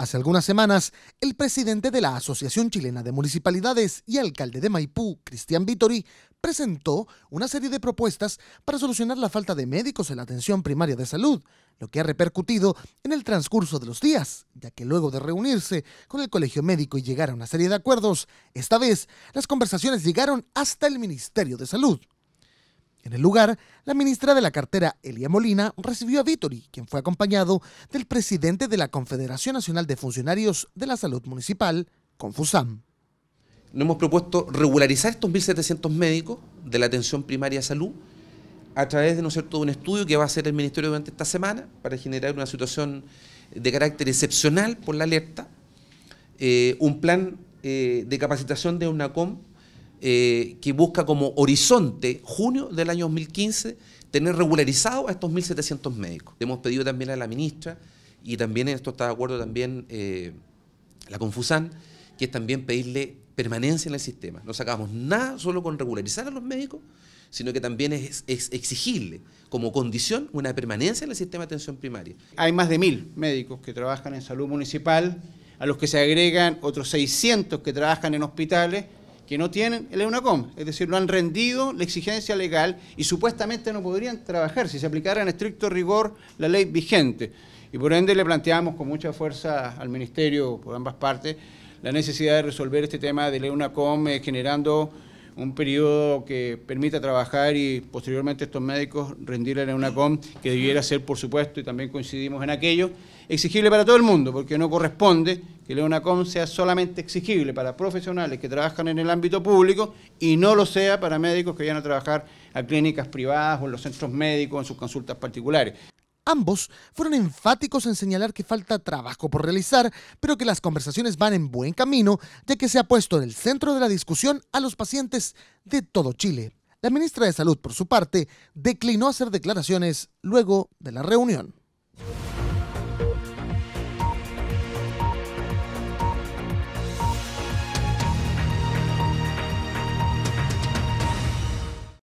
Hace algunas semanas, el presidente de la Asociación Chilena de Municipalidades y alcalde de Maipú, Cristian Vitori, presentó una serie de propuestas para solucionar la falta de médicos en la atención primaria de salud, lo que ha repercutido en el transcurso de los días, ya que luego de reunirse con el Colegio Médico y llegar a una serie de acuerdos, esta vez las conversaciones llegaron hasta el Ministerio de Salud. En el lugar, la ministra de la cartera, Elia Molina, recibió a Vítori, quien fue acompañado del presidente de la Confederación Nacional de Funcionarios de la Salud Municipal, Confusam. Nos hemos propuesto regularizar estos 1.700 médicos de la atención primaria salud a través de, ¿no un estudio que va a hacer el Ministerio durante esta semana para generar una situación de carácter excepcional por la alerta, eh, un plan eh, de capacitación de UNACOM eh, que busca como horizonte junio del año 2015 tener regularizado a estos 1.700 médicos. hemos pedido también a la ministra, y también esto está de acuerdo también eh, la Confusan, que es también pedirle permanencia en el sistema. No sacamos nada solo con regularizar a los médicos, sino que también es, exigirle como condición una permanencia en el sistema de atención primaria. Hay más de mil médicos que trabajan en salud municipal, a los que se agregan otros 600 que trabajan en hospitales, que no tienen el EUNACOM, es decir, no han rendido la exigencia legal y supuestamente no podrían trabajar si se aplicara en estricto rigor la ley vigente. Y por ende le planteamos con mucha fuerza al Ministerio, por ambas partes, la necesidad de resolver este tema del EUNACOM eh, generando un periodo que permita trabajar y posteriormente estos médicos rendir el EUNACOM, que debiera ser, por supuesto, y también coincidimos en aquello, exigible para todo el mundo, porque no corresponde que la UNACOM sea solamente exigible para profesionales que trabajan en el ámbito público y no lo sea para médicos que vayan a trabajar a clínicas privadas o en los centros médicos en sus consultas particulares. Ambos fueron enfáticos en señalar que falta trabajo por realizar, pero que las conversaciones van en buen camino, ya que se ha puesto en el centro de la discusión a los pacientes de todo Chile. La ministra de Salud, por su parte, declinó hacer declaraciones luego de la reunión.